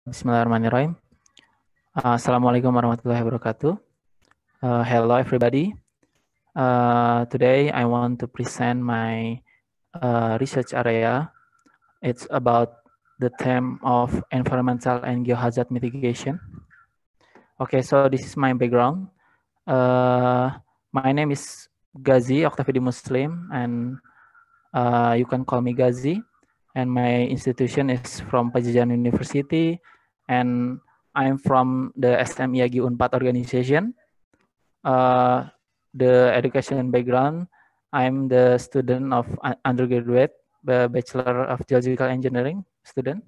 Bismillahirrahmanirrahim. Uh, Assalamualaikum warahmatullahi wabarakatuh. Uh, hello everybody. Uh, today I want to present my uh, research area. It's about the theme of environmental and geohazard mitigation. Okay, so this is my background. Uh, my name is Gazi Octavidi Muslim and uh, you can call me Gazi and my institution is from Pajajaran University and I'm from the Yagi e Unpad organization. Uh, the education background, I'm the student of undergraduate, the Bachelor of Geological Engineering student.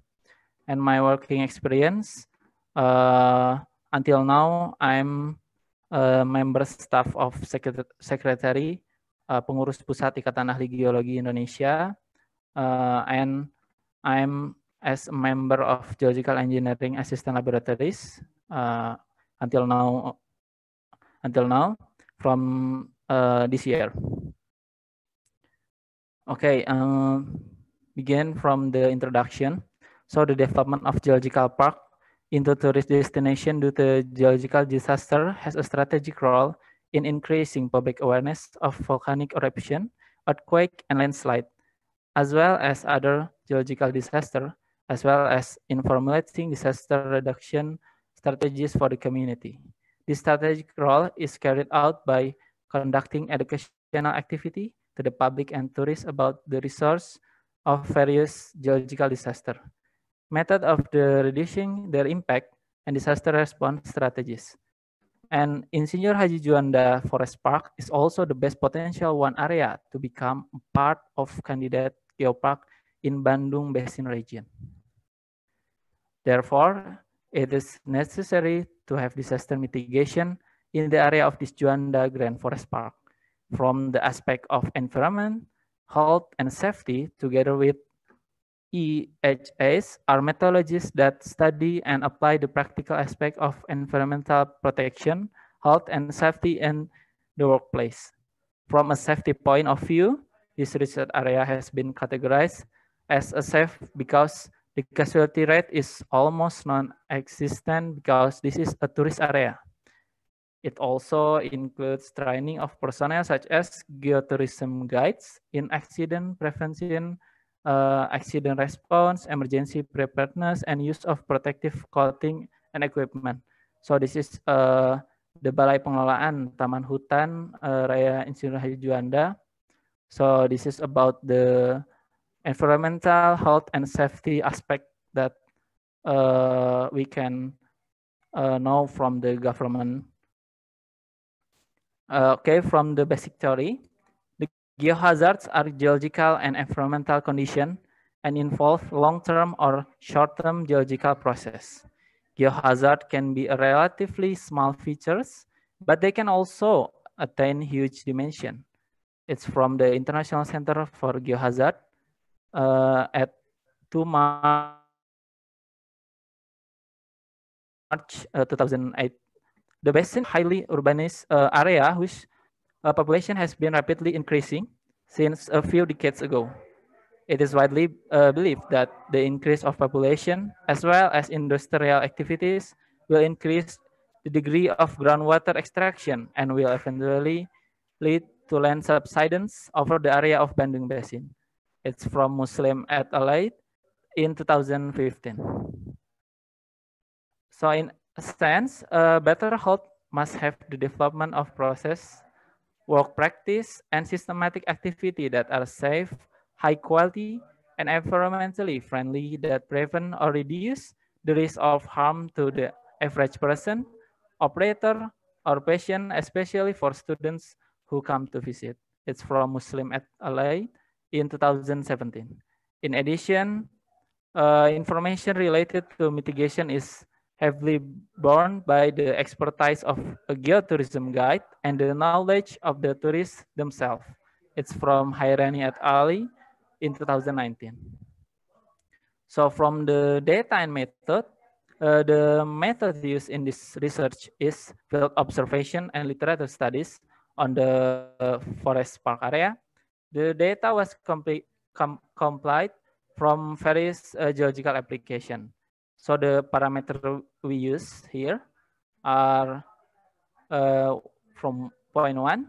And my working experience, uh, until now, I'm a member staff of secretary, uh, pengurus pusat Ikatan Ahli Geologi Indonesia, uh, and I'm as a member of Geological Engineering Assistant Laboratories uh, until now until now from uh, this year. Okay, um, begin from the introduction. So the development of geological park into tourist destination due to geological disaster has a strategic role in increasing public awareness of volcanic eruption, earthquake, and landslide as well as other geological disaster, as well as in formulating disaster reduction strategies for the community. This strategic role is carried out by conducting educational activity to the public and tourists about the resource of various geological disaster, method of the reducing their impact, and disaster response strategies. And Insinyur Haji Juanda Forest Park is also the best potential one area to become part of candidate geopark in Bandung Basin region. Therefore, it is necessary to have disaster mitigation in the area of this Juanda Grand Forest Park from the aspect of environment, health, and safety together with EHS are methodologies that study and apply the practical aspect of environmental protection, health, and safety in the workplace. From a safety point of view, this research area has been categorized as a safe because the casualty rate is almost non-existent because this is a tourist area. It also includes training of personnel such as geotourism guides in accident prevention, uh, accident response, emergency preparedness, and use of protective clothing and equipment. So this is uh, the Balai Pengelolaan Taman Hutan uh, Raya Insinyur Haji Juanda So this is about the environmental health and safety aspect that uh, we can uh, know from the government. Uh, okay, from the basic theory, the geohazards are geological and environmental condition and involve long-term or short-term geological process. Geohazard can be a relatively small features, but they can also attain huge dimension. It's from the International Center for Geohazard uh, at 2 March uh, 2008. The basin highly urbanized uh, area whose uh, population has been rapidly increasing since a few decades ago. It is widely uh, believed that the increase of population as well as industrial activities will increase the degree of groundwater extraction and will eventually lead to land subsidence over the area of Bandung Basin. It's from Muslim at Allied in 2015. So in a sense, a better health must have the development of process, work practice, and systematic activity that are safe, high quality, and environmentally friendly that prevent or reduce the risk of harm to the average person, operator, or patient, especially for students who come to visit. It's from Muslim at LA in 2017. In addition, uh, information related to mitigation is heavily borne by the expertise of a geotourism guide and the knowledge of the tourists themselves. It's from Hairani at Ali in 2019. So from the data and method, uh, the method used in this research is field observation and literature studies on the uh, forest park area. The data was complete, com complied from various uh, geological application. So the parameter we use here are uh, from point one,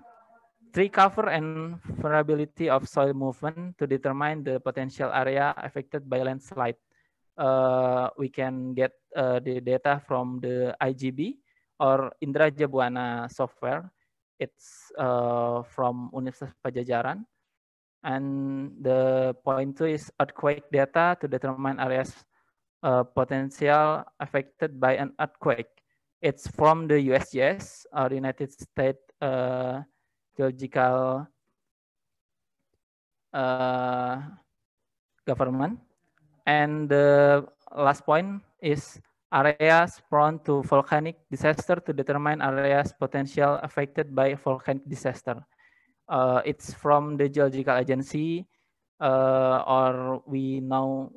tree cover and vulnerability of soil movement to determine the potential area affected by landslide. Uh, we can get uh, the data from the IGB or Indra Jabuana software It's uh, from Universitas Pajajaran. And the point two is earthquake data to determine areas uh, potential affected by an earthquake. It's from the USGS, or uh, United States uh, Geological uh, Government. And the last point is areas prone to volcanic disaster to determine areas potential affected by volcanic disaster. Uh, it's from the Geological Agency, uh, or we know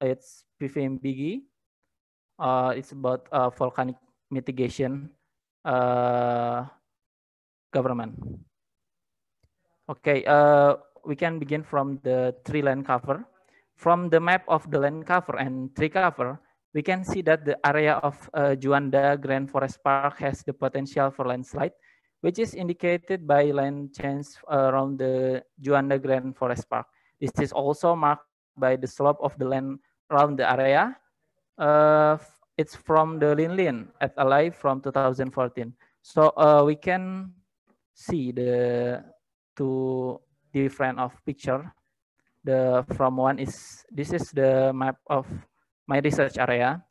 it's PVMBG. Uh, it's about uh, volcanic mitigation uh, government. Okay, uh, we can begin from the tree land cover. From the map of the land cover and tree cover, we can see that the area of uh, Juanda Grand Forest Park has the potential for landslide, which is indicated by land change uh, around the Juanda Grand Forest Park. This is also marked by the slope of the land around the area. Uh, it's from the Lin Lin at Alive from 2014. So uh, we can see the two different of picture. The from one is this is the map of my research area.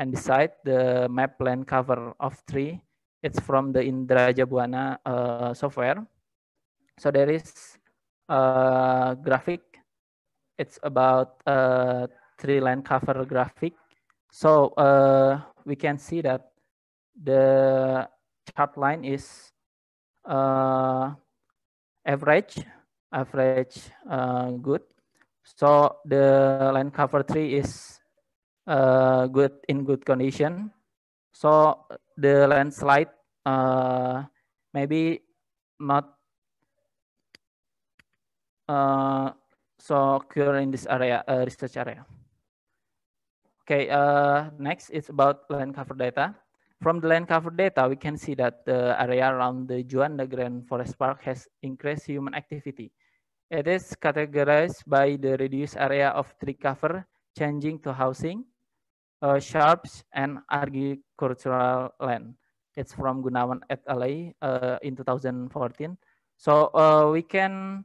And beside the map plan cover of tree, it's from the Indraja Buana uh, software. So there is a uh, graphic. It's about a uh, tree line cover graphic. So uh, we can see that the chart line is uh, average, average uh, good. So the line cover tree is uh, good in good condition. So the landslide uh, maybe not uh, so occur in this area uh, research area. Okay, uh, next is about land cover data. From the land cover data, we can see that the area around the Juanda Grand Forest Park has increased human activity. It is categorized by the reduced area of tree cover changing to housing, uh, Sharps and Agricultural Land. It's from Gunawan et al. Uh, in 2014. So uh, we can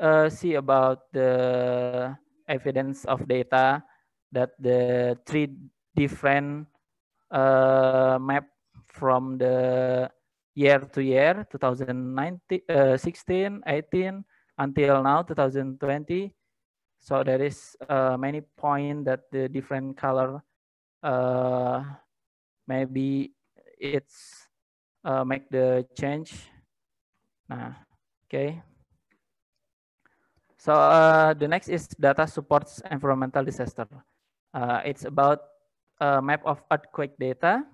uh, see about the evidence of data that the three different uh, map from the year to year 2019, uh, 16, 18 until now 2020 So there is uh, many point that the different color uh, maybe it's uh, make the change. Nah, okay. So uh, the next is data supports environmental disaster. Uh, it's about a uh, map of earthquake data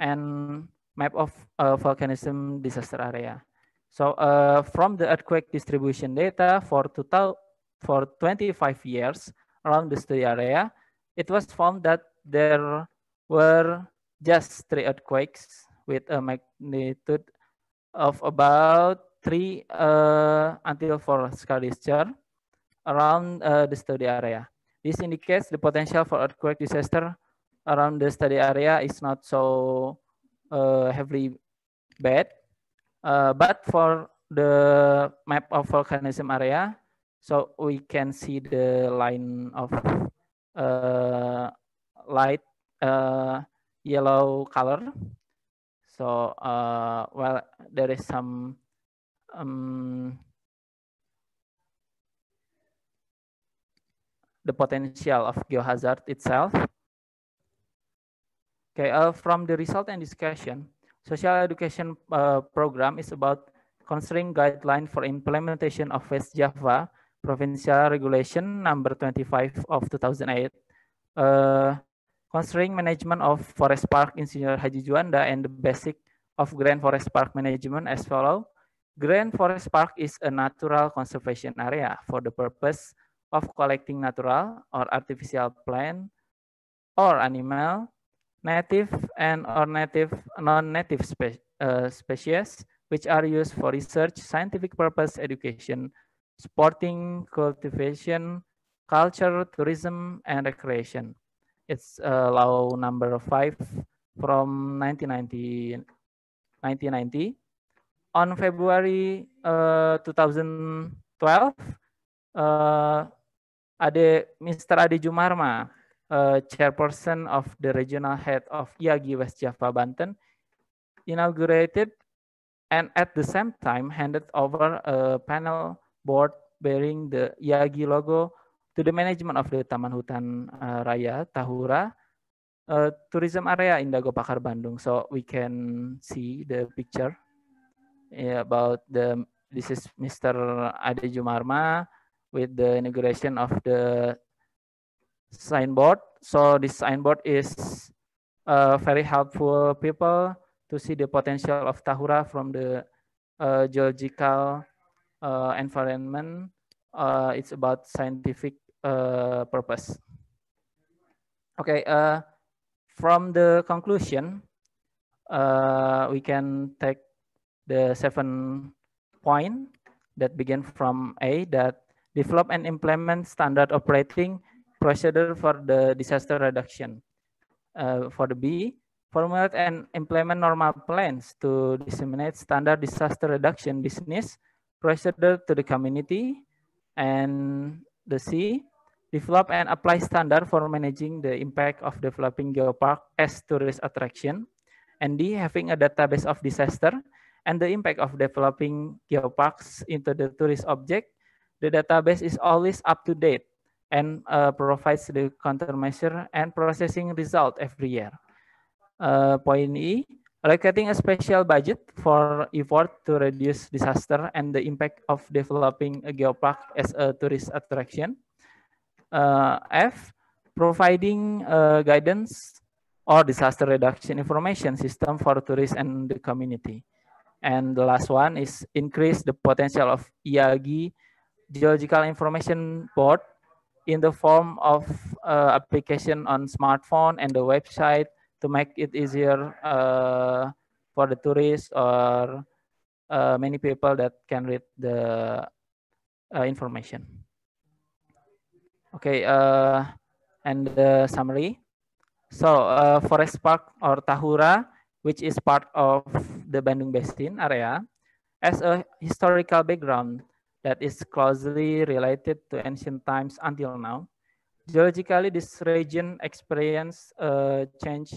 and map of uh, volcanism disaster area. So uh, from the earthquake distribution data for total for 25 years around the study area, it was found that there were just three earthquakes with a magnitude of about three uh, until four scale discharge around uh, the study area. This indicates the potential for earthquake disaster around the study area is not so uh, heavily bad. Uh, but for the map of volcanism area, so we can see the line of uh, light uh, yellow color. So uh, well, there is some um, the potential of geohazard itself. Okay, uh, from the result and discussion, social education uh, program is about considering guideline for implementation of West Java Provincial Regulation Number 25 of 2008, uh, concerning management of forest park in Senior Haji Juanda and the basic of Grand Forest Park management as follow. Grand Forest Park is a natural conservation area for the purpose of collecting natural or artificial plant or animal, native and or native non-native spe uh, species, which are used for research, scientific purpose, education, sporting, cultivation, culture, tourism, and recreation. It's uh, law number five from 1990. 1990. On February uh, 2012, uh, Ade, Mr. Ade Jumarma, uh, chairperson of the regional head of IAGI West Java, Banten, inaugurated and at the same time handed over a panel board bearing the Yagi logo to the management of the Taman Hutan uh, Raya Tahura uh, tourism area Indago Pakar Bandung. So we can see the picture about the this is Mr. Ade Jumarma with the inauguration of the signboard. So this signboard is uh, very helpful people to see the potential of Tahura from the uh, geological uh, environment, uh, it's about scientific uh, purpose. Okay, uh, from the conclusion, uh, we can take the seven point that begin from A that develop and implement standard operating procedure for the disaster reduction. Uh, for the B, formulate and implement normal plans to disseminate standard disaster reduction business procedure to the community, and the C, develop and apply standard for managing the impact of developing geopark as tourist attraction, and D, having a database of disaster and the impact of developing geoparks into the tourist object, the database is always up to date and uh, provides the countermeasure and processing result every year. Uh, point E, allocating a special budget for effort to reduce disaster and the impact of developing a geopark as a tourist attraction. Uh, F, providing uh, guidance or disaster reduction information system for tourists and the community. And the last one is increase the potential of IAGI Geological Information Board in the form of uh, application on smartphone and the website to make it easier uh, for the tourists or uh, many people that can read the uh, information. Okay, uh, and the summary. So uh, Forest Park or Tahura, which is part of the Bandung Basin area, as a historical background that is closely related to ancient times until now, geologically this region experienced a change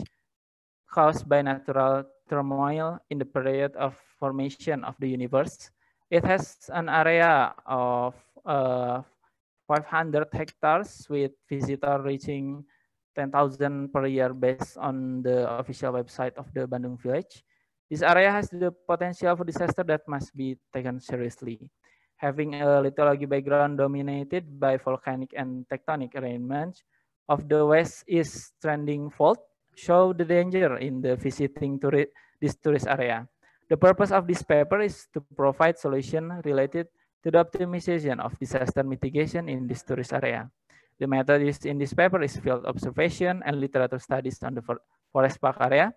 caused by natural turmoil in the period of formation of the universe. It has an area of uh, 500 hectares with visitor reaching 10,000 per year based on the official website of the Bandung village. This area has the potential for disaster that must be taken seriously. Having a lithology background dominated by volcanic and tectonic arrangements of the west is trending fault show the danger in the visiting tourist, this tourist area. The purpose of this paper is to provide solution related to the optimization of disaster mitigation in this tourist area. The method used in this paper is field observation and literature studies on the forest park area.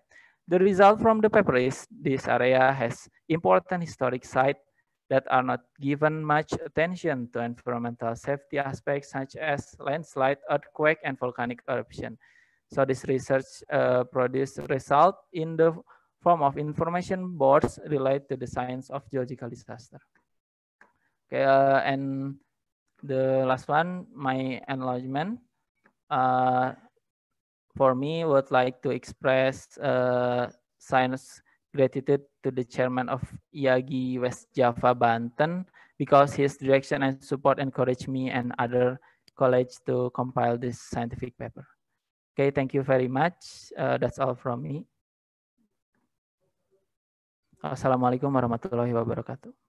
The result from the paper is this area has important historic sites that are not given much attention to environmental safety aspects such as landslide, earthquake, and volcanic eruption. So this research uh, produced result in the form of information boards related to the science of geological disaster. Okay, uh, and the last one, my enlargement. Uh, for me, would like to express uh, science gratitude to the chairman of Yagi West Java Banten because his direction and support encouraged me and other colleagues to compile this scientific paper. Okay, thank you very much. Uh, that's all from me. Assalamualaikum warahmatullahi wabarakatuh.